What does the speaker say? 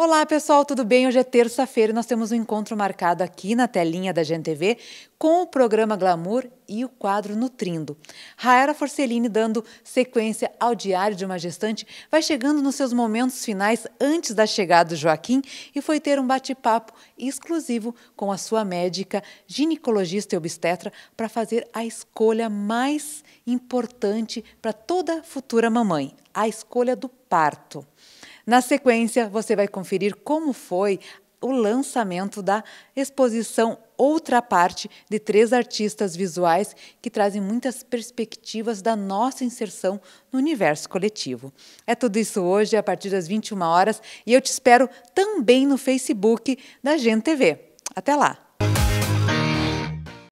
Olá pessoal, tudo bem? Hoje é terça-feira e nós temos um encontro marcado aqui na telinha da GNTV com o programa Glamour e o quadro Nutrindo. Raera Forcellini, dando sequência ao Diário de uma Gestante, vai chegando nos seus momentos finais antes da chegada do Joaquim e foi ter um bate-papo exclusivo com a sua médica, ginecologista e obstetra para fazer a escolha mais importante para toda futura mamãe, a escolha do parto. Na sequência, você vai conferir como foi o lançamento da exposição Outra Parte de três artistas visuais que trazem muitas perspectivas da nossa inserção no universo coletivo. É tudo isso hoje a partir das 21 horas e eu te espero também no Facebook da GenTV. Até lá.